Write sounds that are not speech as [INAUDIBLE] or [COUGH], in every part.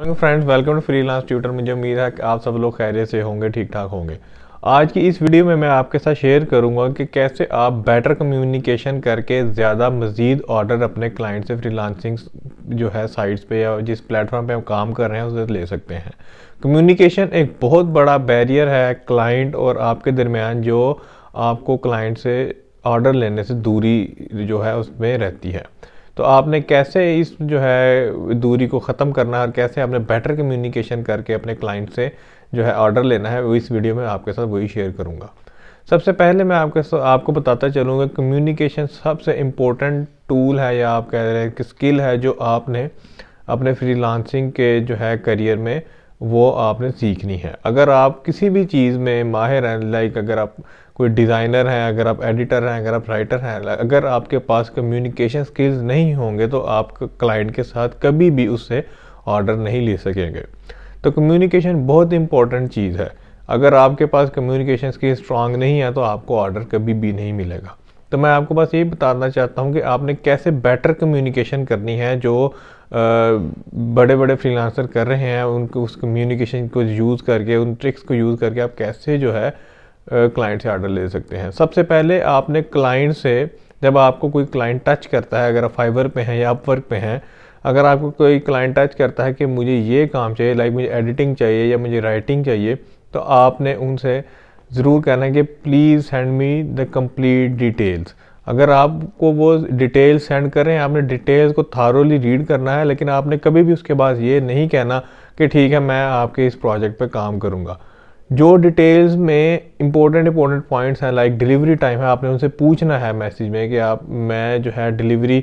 friends welcome to freelance tutor मुझे उम्मीद है कि आप सब लोग खैरे से होंगे ठीक ठाक होंगे आज की इस वीडियो में मैं आपके साथ शेयर करूंगा कि कैसे आप बेटर कम्युनिकेशन करके ज़्यादा मज़ीद ऑर्डर अपने क्लाइंट से फ्रीलांसिंग जो है साइट्स पे या जिस प्लेटफॉर्म पे हम काम कर रहे हैं उसे ले सकते हैं कम्युनिकेशन एक बहुत बड़ा बैरियर है क्लाइंट और आपके दरमियान जो आपको क्लाइंट से ऑर्डर लेने से दूरी जो है उसमें रहती है तो आपने कैसे इस जो है दूरी को ख़त्म करना है और कैसे आपने बेटर कम्युनिकेशन करके अपने क्लाइंट से जो है ऑर्डर लेना है वो इस वीडियो में आपके साथ वही शेयर करूँगा सबसे पहले मैं आपके साथ आपको बताता चलूँगा कम्युनिकेशन सबसे इम्पोर्टेंट टूल है या आप कह रहे हैं कि स्किल है जो आपने अपने फ्रीलांसिंग के जो है करियर में वो आपने सीखनी है अगर आप किसी भी चीज़ में माहिर हैं लाइक अगर आप कोई डिज़ाइनर हैं अगर आप एडिटर हैं अगर आप राइटर हैं अगर आपके पास कम्युनिकेशन स्किल्स नहीं होंगे तो आप क्लाइंट के साथ कभी भी उससे ऑर्डर नहीं ले सकेंगे तो कम्युनिकेशन बहुत इंपॉर्टेंट चीज़ है अगर आपके पास कम्युनिकेशन स्किल्स स्ट्रांग नहीं है तो आपको ऑर्डर कभी भी नहीं मिलेगा तो मैं आपको बस ये बताना चाहता हूँ कि आपने कैसे बेटर कम्युनिकेशन करनी है जो बड़े बड़े फ्रीलांसर कर रहे हैं उनको उस कम्युनिकेशन को यूज़ करके उन ट्रिक्स को यूज़ करके आप कैसे जो है क्लाइंट से आर्डर ले सकते हैं सबसे पहले आपने क्लाइंट से जब आपको कोई क्लाइंट टच करता है अगर आप फाइबर पे हैं या अपवर्क पे हैं अगर आपको कोई क्लाइंट टच करता है कि मुझे ये काम चाहिए लाइक मुझे एडिटिंग चाहिए या मुझे राइटिंग चाहिए तो आपने उनसे ज़रूर कहना है कि please send me the complete details अगर आपको वो डिटेल्स सेंड करें आपने डिटेल्स को थारोली रीड करना है लेकिन आपने कभी भी उसके बाद ये नहीं कहना कि ठीक है मैं आपके इस प्रोजेक्ट पर काम करूँगा जो डिटेल्स में इंपॉर्टेंट इंपॉर्टेंट पॉइंट्स हैं लाइक डिलीवरी टाइम है आपने उनसे पूछना है मैसेज में कि आप मैं जो है डिलीवरी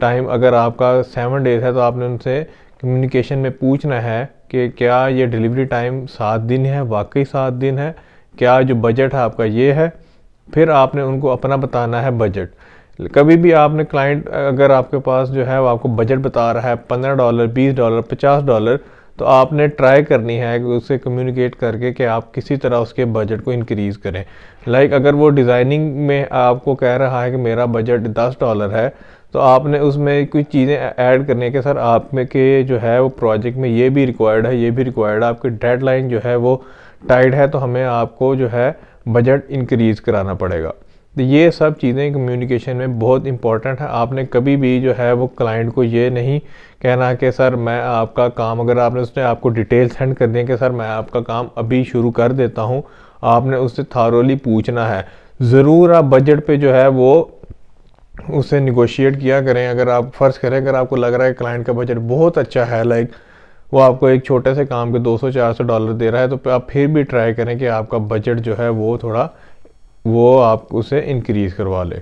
टाइम अगर आपका सेवन डेज है तो आपने उनसे कम्युनिकेशन में पूछना है कि क्या ये डिलीवरी टाइम सात दिन है वाकई सात दिन है क्या जो बजट है आपका ये है फिर आपने उनको अपना बताना है बजट कभी भी आपने क्लाइंट अगर आपके पास जो है वो आपको बजट बता रहा है पंद्रह डॉलर बीस डॉलर पचास डॉलर तो आपने ट्राई करनी है उससे कम्युनिकेट करके कि आप किसी तरह उसके बजट को इंक्रीज़ करें लाइक like अगर वो डिज़ाइनिंग में आपको कह रहा है कि मेरा बजट दस डॉलर है तो आपने उसमें कुछ चीज़ें ऐड करने के सर आप में के जो है वो प्रोजेक्ट में ये भी रिक्वायर्ड है ये भी रिक्वायर्ड है आपकी डेडलाइन जो है वो टाइट है तो हमें आपको जो है बजट इंक्रीज़ कराना पड़ेगा तो ये सब चीज़ें कम्युनिकेशन में बहुत इंपॉर्टेंट है आपने कभी भी जो है वो क्लाइंट को ये नहीं कहना कि सर मैं आपका काम अगर आपने उसने आपको डिटेल सेंड कर दी कि सर मैं आपका काम अभी शुरू कर देता हूँ आपने उससे थारोली पूछना है ज़रूर आप बजट पे जो है वो उससे निगोशिएट किया करें अगर आप फ़र्ज़ करें अगर आपको लग रहा है क्लाइंट का बजट बहुत अच्छा है लाइक वो आपको एक छोटे से काम के 200-400 डॉलर दे रहा है तो आप फिर भी ट्राई करें कि आपका बजट जो है वो थोड़ा वो आप उसे इनक्रीज़ करवा ले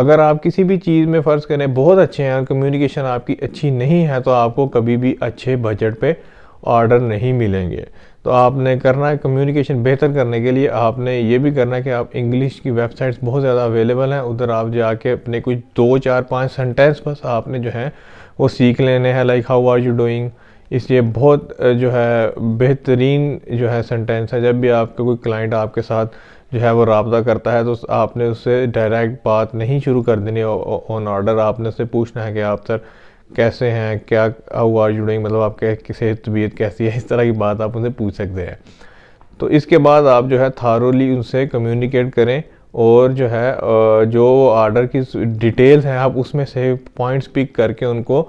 अगर आप किसी भी चीज़ में फ़र्ज़ करें बहुत अच्छे हैं और कम्युनिकेशन आपकी अच्छी नहीं है तो आपको कभी भी अच्छे बजट पे ऑर्डर नहीं मिलेंगे तो आपने करना है कम्युनिकेशन बेहतर करने के लिए आपने ये भी करना है कि आप इंग्लिश की वेबसाइट्स बहुत ज़्यादा अवेलेबल हैं उधर आप जाके अपने कुछ दो चार पाँच सेंटेंस बस आपने जो है वो सीख लेने हैं like how are you doing इसलिए बहुत जो है बेहतरीन जो है सेंटेंस है जब भी आपका कोई क्लाइंट आपके साथ जो है वो रबता करता है तो आपने उससे डायरेक्ट बात नहीं शुरू कर देनी ऑन ऑर्डर आपने उससे पूछना है कि आप सर कैसे हैं क्या हाउ आर यू डूइंग मतलब आपके किसे तबीयत कैसी है [LAUGHS] इस तरह की बात आप उनसे पूछ सकते हैं तो इसके बाद आप जो है थारोली उनसे कम्युनिकेट करें और जो है जो ऑर्डर की डिटेल्स हैं आप उसमें से पॉइंट्स पिक करके उनको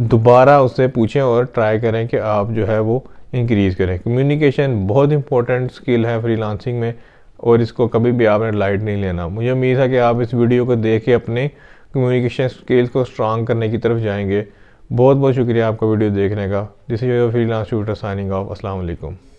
दोबारा उससे पूछें और ट्राई करें कि आप जो है वो इंक्रीज़ करें कम्युनिकेशन बहुत इंपॉर्टेंट स्किल है फ्रीलांसिंग में और इसको कभी भी आपने लाइट नहीं लेना मुझे उम्मीद है कि आप इस वीडियो को देख के अपने कम्युनिकेशन स्किल्स को स्ट्रांग करने की तरफ जाएंगे बहुत बहुत शुक्रिया आपका वीडियो देखने का this is your lance tutor signing off असल